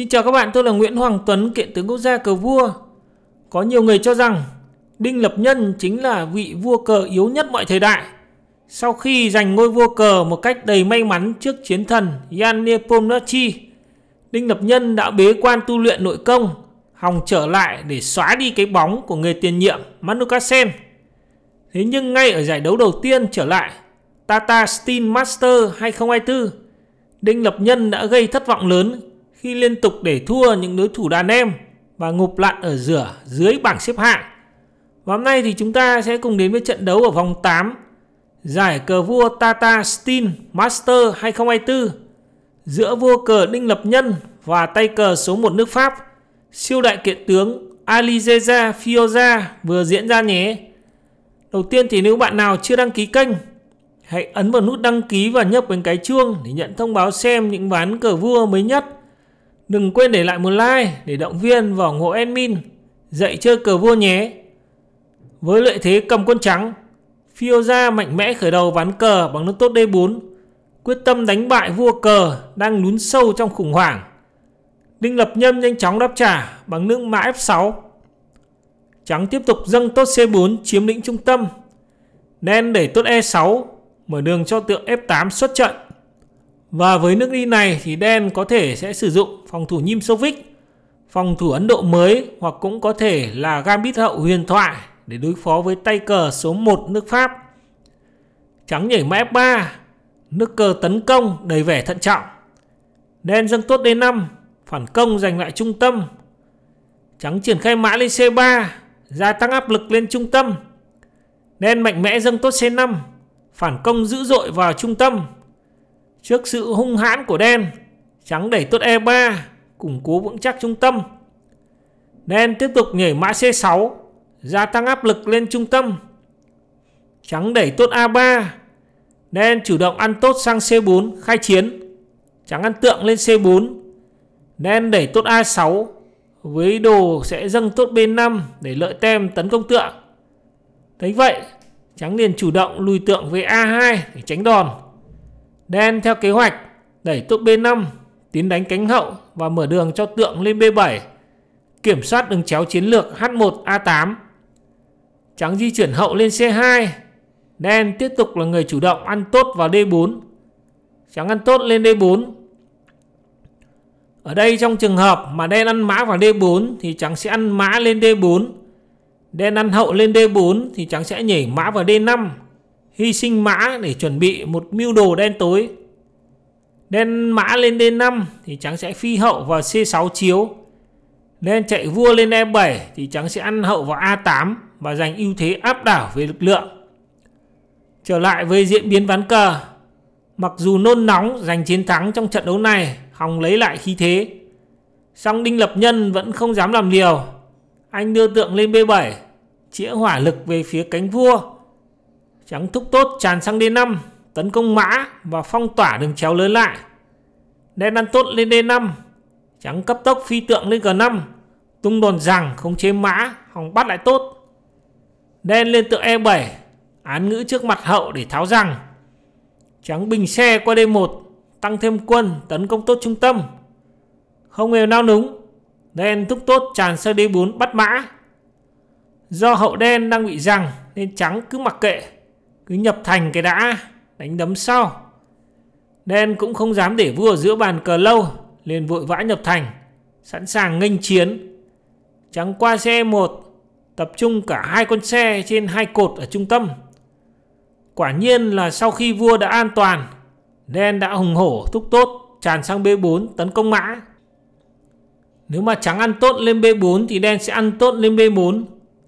Xin chào các bạn, tôi là Nguyễn Hoàng Tuấn, kiện tướng quốc gia cờ vua. Có nhiều người cho rằng Đinh Lập Nhân chính là vị vua cờ yếu nhất mọi thời đại. Sau khi giành ngôi vua cờ một cách đầy may mắn trước chiến thần Yan Nepomniachtchi, Đinh Lập Nhân đã bế quan tu luyện nội công, hòng trở lại để xóa đi cái bóng của người tiền nhiệm Manukasen. Thế nhưng ngay ở giải đấu đầu tiên trở lại, Tata Steel Master 2024, Đinh Lập Nhân đã gây thất vọng lớn khi liên tục để thua những đối thủ đàn em và ngụp lặn ở giữa dưới bảng xếp hạng. Và hôm nay thì chúng ta sẽ cùng đến với trận đấu ở vòng 8 giải cờ vua Tata Steel Master 2024 giữa vua cờ Đinh Lập Nhân và tay cờ số 1 nước Pháp siêu đại kiện tướng Alizeza Fioza vừa diễn ra nhé. Đầu tiên thì nếu bạn nào chưa đăng ký kênh hãy ấn vào nút đăng ký và nhấp vào cái chuông để nhận thông báo xem những ván cờ vua mới nhất Đừng quên để lại một like để động viên và ủng hộ admin dạy chơi cờ vua nhé. Với lợi thế cầm quân trắng, Fioza mạnh mẽ khởi đầu ván cờ bằng nước tốt D4, quyết tâm đánh bại vua cờ đang lún sâu trong khủng hoảng. Đinh Lập Nhâm nhanh chóng đáp trả bằng nước mã F6. Trắng tiếp tục dâng tốt C4 chiếm lĩnh trung tâm. Đen đẩy tốt E6, mở đường cho tượng F8 xuất trận. Và với nước đi này thì đen có thể sẽ sử dụng phòng thủ Nhim Sovic, phòng thủ Ấn Độ mới hoặc cũng có thể là Gambit hậu huyền thoại để đối phó với tay cờ số 1 nước Pháp. Trắng nhảy mã F3, nước cờ tấn công đầy vẻ thận trọng. Đen dâng tốt D5, phản công giành lại trung tâm. Trắng triển khai mã lên C3, gia tăng áp lực lên trung tâm. Đen mạnh mẽ dâng tốt C5, phản công dữ dội vào trung tâm. Trước sự hung hãn của đen, trắng đẩy tốt E3, củng cố vững chắc trung tâm. Đen tiếp tục nhảy mã C6, gia tăng áp lực lên trung tâm. Trắng đẩy tốt A3, đen chủ động ăn tốt sang C4, khai chiến. Trắng ăn tượng lên C4, đen đẩy tốt A6, với đồ sẽ dâng tốt B5 để lợi tem tấn công tượng. Thấy vậy, trắng liền chủ động lùi tượng về A2 để tránh đòn. Đen theo kế hoạch, đẩy tốt B5, tiến đánh cánh hậu và mở đường cho tượng lên B7, kiểm soát đường chéo chiến lược H1A8. Trắng di chuyển hậu lên C2, đen tiếp tục là người chủ động ăn tốt vào D4. Trắng ăn tốt lên D4. Ở đây trong trường hợp mà đen ăn mã vào D4 thì trắng sẽ ăn mã lên D4. Đen ăn hậu lên D4 thì trắng sẽ nhảy mã vào D5 hy sinh mã để chuẩn bị một mưu đồ đen tối. Đen mã lên D5 thì trắng sẽ phi hậu vào C6 chiếu. Đen chạy vua lên E7 thì trắng sẽ ăn hậu vào A8 và giành ưu thế áp đảo về lực lượng. Trở lại với diễn biến ván cờ. Mặc dù nôn nóng giành chiến thắng trong trận đấu này, Hồng lấy lại khí thế. Song Đinh Lập Nhân vẫn không dám làm liều. Anh đưa tượng lên B7, chĩa hỏa lực về phía cánh vua Trắng thúc tốt tràn sang D5 Tấn công mã và phong tỏa đường chéo lớn lại Đen ăn tốt lên D5 Trắng cấp tốc phi tượng lên G5 Tung đòn rằng không chế mã Hòng bắt lại tốt Đen lên tượng E7 Án ngữ trước mặt hậu để tháo rằng Trắng bình xe qua D1 Tăng thêm quân tấn công tốt trung tâm Không hề nao núng Đen thúc tốt tràn sang D4 bắt mã Do hậu đen đang bị rằng Nên trắng cứ mặc kệ cứ nhập thành cái đã đánh đấm sau đen cũng không dám để vua giữa bàn cờ lâu liền vội vã nhập thành sẵn sàng nghênh chiến trắng qua xe một tập trung cả hai con xe trên hai cột ở trung tâm quả nhiên là sau khi vua đã an toàn đen đã hùng hổ thúc tốt tràn sang b4 tấn công mã nếu mà trắng ăn tốt lên b4 thì đen sẽ ăn tốt lên b4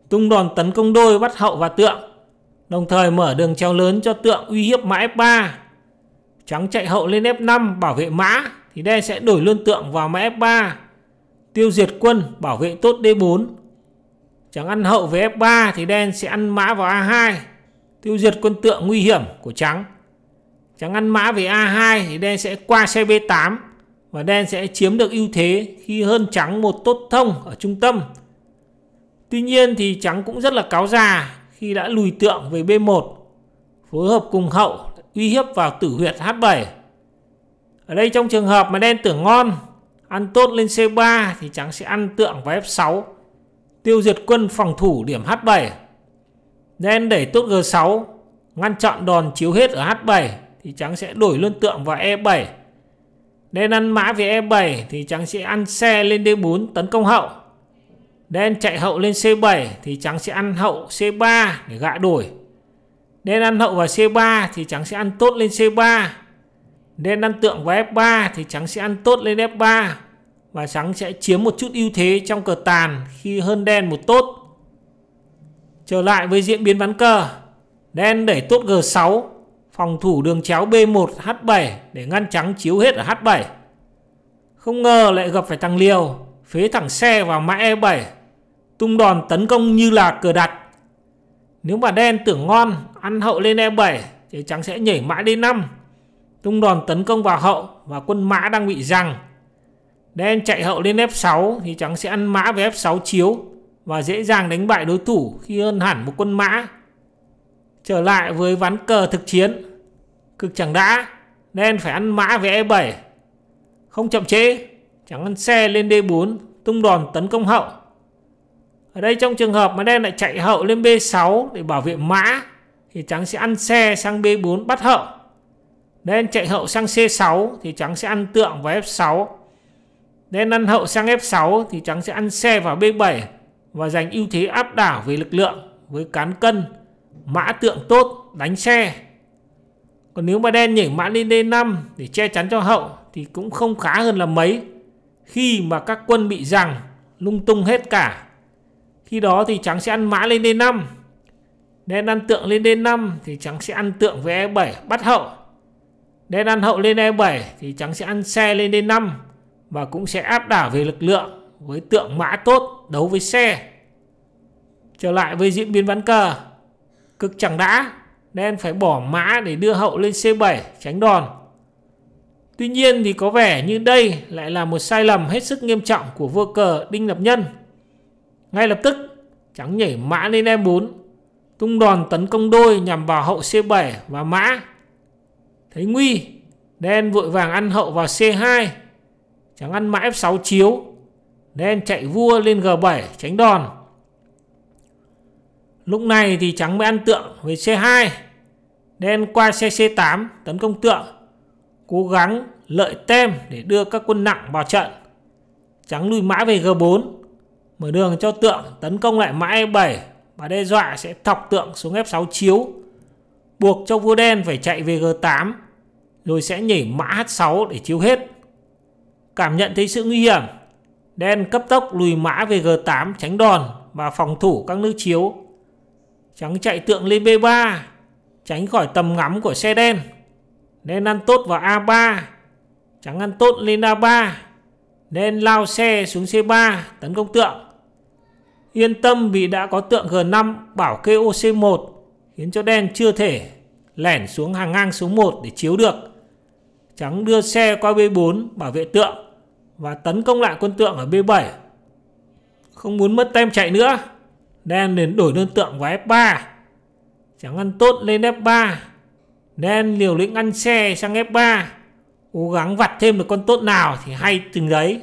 tung đòn tấn công đôi bắt hậu và tượng Đồng thời mở đường treo lớn cho tượng uy hiếp mã F3. Trắng chạy hậu lên F5 bảo vệ mã thì đen sẽ đổi luôn tượng vào mã F3. Tiêu diệt quân bảo vệ tốt D4. Trắng ăn hậu với F3 thì đen sẽ ăn mã vào A2. Tiêu diệt quân tượng nguy hiểm của trắng. Trắng ăn mã về A2 thì đen sẽ qua xe B8 và đen sẽ chiếm được ưu thế khi hơn trắng một tốt thông ở trung tâm. Tuy nhiên thì trắng cũng rất là cáo già khi đã lùi tượng về B1 phối hợp cùng hậu uy hiếp vào tử huyệt H7. Ở đây trong trường hợp mà đen tưởng ngon ăn tốt lên C3 thì trắng sẽ ăn tượng vào F6 tiêu diệt quân phòng thủ điểm H7. Đen đẩy tốt G6 ngăn chặn đòn chiếu hết ở H7 thì trắng sẽ đổi luôn tượng vào E7. Đen ăn mã về E7 thì trắng sẽ ăn xe lên D4 tấn công hậu. Đen chạy hậu lên C7 thì trắng sẽ ăn hậu C3 để gạ đổi. Đen ăn hậu vào C3 thì trắng sẽ ăn tốt lên C3. Đen ăn tượng vào F3 thì trắng sẽ ăn tốt lên F3. Và trắng sẽ chiếm một chút ưu thế trong cờ tàn khi hơn đen một tốt. Trở lại với diễn biến ván cờ. Đen đẩy tốt G6, phòng thủ đường chéo B1 H7 để ngăn trắng chiếu hết ở H7. Không ngờ lại gặp phải thằng Liều, phế thẳng xe vào mã E7 tung đòn tấn công như là cờ đặt. Nếu mà đen tưởng ngon, ăn hậu lên E7 thì trắng sẽ nhảy mã lên 5. Tung đòn tấn công vào hậu và quân mã đang bị giằng Đen chạy hậu lên F6 thì trắng sẽ ăn mã với F6 chiếu và dễ dàng đánh bại đối thủ khi hơn hẳn một quân mã. Trở lại với ván cờ thực chiến, cực chẳng đã, đen phải ăn mã với E7. Không chậm chế, trắng ăn xe lên D4, tung đòn tấn công hậu ở đây trong trường hợp mà đen lại chạy hậu lên B6 để bảo vệ mã thì trắng sẽ ăn xe sang B4 bắt hậu đen chạy hậu sang C6 thì trắng sẽ ăn tượng vào F6 đen ăn hậu sang F6 thì trắng sẽ ăn xe vào B7 và giành ưu thế áp đảo về lực lượng với cán cân mã tượng tốt đánh xe còn nếu mà đen nhảy mã lên D5 để che chắn cho hậu thì cũng không khá hơn là mấy khi mà các quân bị rằng lung tung hết cả khi đó thì trắng sẽ ăn mã lên D5 đen ăn tượng lên D5 thì trắng sẽ ăn tượng với E7 bắt hậu đen ăn hậu lên E7 thì trắng sẽ ăn xe lên D5 và cũng sẽ áp đảo về lực lượng với tượng mã tốt đấu với xe trở lại với diễn biến ván cờ cực chẳng đã đen phải bỏ mã để đưa hậu lên C7 tránh đòn Tuy nhiên thì có vẻ như đây lại là một sai lầm hết sức nghiêm trọng của vua cờ Đinh Lập Nhân ngay lập tức, trắng nhảy mã lên E4, tung đòn tấn công đôi nhằm vào hậu C7 và mã. Thấy nguy, đen vội vàng ăn hậu vào C2. Trắng ăn mã F6 chiếu, đen chạy vua lên G7 tránh đòn. Lúc này thì trắng mới ăn tượng về C2. Đen qua xe C8 tấn công tượng, cố gắng lợi tem để đưa các quân nặng vào trận. Trắng lùi mã về G4, mở đường cho tượng tấn công lại mã e7 và đe dọa sẽ thọc tượng xuống f6 chiếu buộc cho vua đen phải chạy về g8 rồi sẽ nhảy mã h6 để chiếu hết cảm nhận thấy sự nguy hiểm đen cấp tốc lùi mã về g8 tránh đòn và phòng thủ các nước chiếu trắng chạy tượng lên b3 tránh khỏi tầm ngắm của xe đen đen ăn tốt vào a3 trắng ăn tốt lên a3 đen lao xe xuống c3 tấn công tượng Yên tâm vì đã có tượng G5 bảo kê OC1 khiến cho đen chưa thể lẻn xuống hàng ngang số 1 để chiếu được. Trắng đưa xe qua B4 bảo vệ tượng và tấn công lại quân tượng ở B7. Không muốn mất tem chạy nữa. Đen liền đổi đơn tượng vào F3. Trắng ăn tốt lên F3. Đen liều lĩnh ăn xe sang F3. Cố gắng vặt thêm được con tốt nào thì hay từng đấy.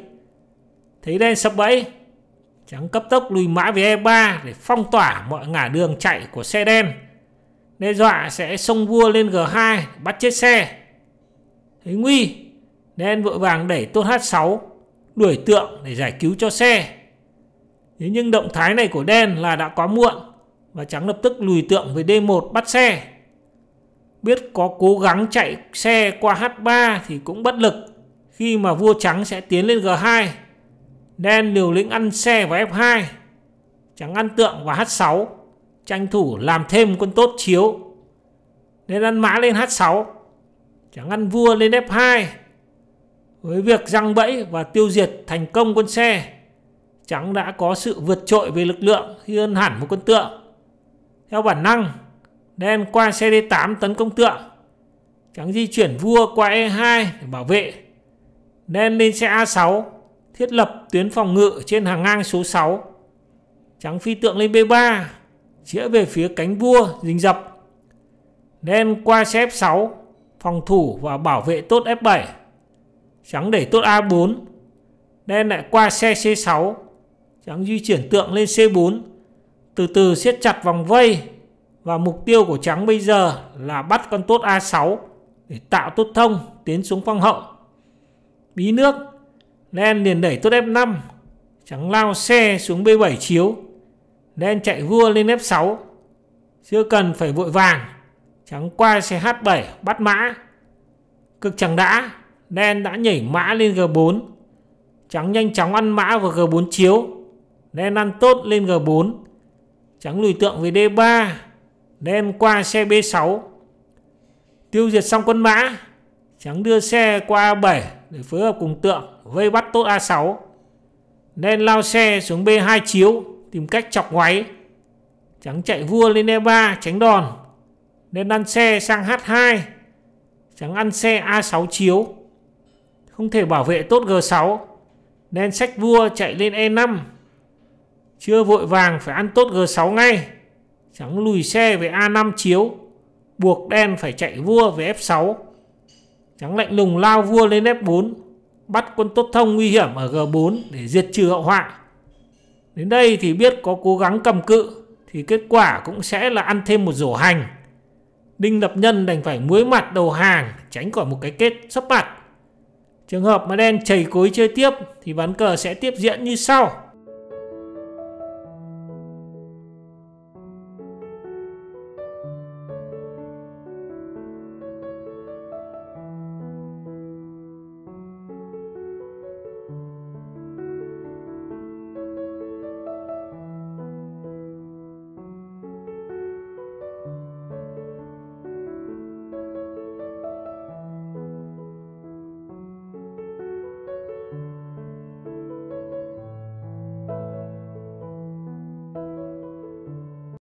Thấy đen sập bẫy Trắng cấp tốc lùi mã về E3 để phong tỏa mọi ngả đường chạy của xe đen. Đe dọa sẽ xông vua lên G2 bắt chết xe. Thấy nguy, nên vội vàng đẩy tốt H6 đuổi tượng để giải cứu cho xe. Thế nhưng động thái này của đen là đã quá muộn và trắng lập tức lùi tượng về D1 bắt xe. Biết có cố gắng chạy xe qua H3 thì cũng bất lực khi mà vua trắng sẽ tiến lên G2 nên liều lĩnh ăn xe và F2 chẳng ăn tượng và H6 tranh thủ làm thêm quân tốt chiếu nên ăn mã lên H6 chẳng ăn vua lên F2 với việc răng bẫy và tiêu diệt thành công quân xe trắng đã có sự vượt trội về lực lượng khi hơn hẳn một quân tượng theo bản năng đen qua xe D8 tấn công tượng trắng di chuyển vua qua E2 để bảo vệ đen lên xe A6 thiết lập tuyến phòng ngự trên hàng ngang số 6. Trắng phi tượng lên B3, chĩa về phía cánh vua dình dập. Đen qua xe F6, phòng thủ và bảo vệ tốt F7. Trắng để tốt A4, đen lại qua xe C6. Trắng di chuyển tượng lên C4, từ từ siết chặt vòng vây và mục tiêu của trắng bây giờ là bắt con tốt A6 để tạo tốt thông tiến xuống phong hậu. Bí nước Đen liền đẩy tốt F5 Trắng lao xe xuống B7 chiếu Đen chạy vua lên F6 Chưa cần phải vội vàng Trắng qua xe H7 bắt mã Cực chẳng đã Đen đã nhảy mã lên G4 Trắng nhanh chóng ăn mã vào G4 chiếu Đen ăn tốt lên G4 Trắng lùi tượng về D3 Đen qua xe B6 Tiêu diệt xong quân mã Trắng đưa xe qua A7 để phối hợp cùng tượng vây bắt tốt A6. Đen lao xe xuống B2 chiếu tìm cách chọc ngoáy. Trắng chạy vua lên E3 tránh đòn. Đen ăn xe sang H2. Trắng ăn xe A6 chiếu. Không thể bảo vệ tốt G6. Đen sách vua chạy lên E5. Chưa vội vàng phải ăn tốt G6 ngay. Trắng lùi xe về A5 chiếu. Buộc đen phải chạy vua về F6. Trắng lạnh lùng lao vua lên F4, bắt quân Tốt Thông nguy hiểm ở G4 để diệt trừ hậu họa. Đến đây thì biết có cố gắng cầm cự thì kết quả cũng sẽ là ăn thêm một rổ hành. Đinh Lập Nhân đành phải muối mặt đầu hàng tránh khỏi một cái kết sắp mặt. Trường hợp mà đen chảy cối chơi tiếp thì ván cờ sẽ tiếp diễn như sau.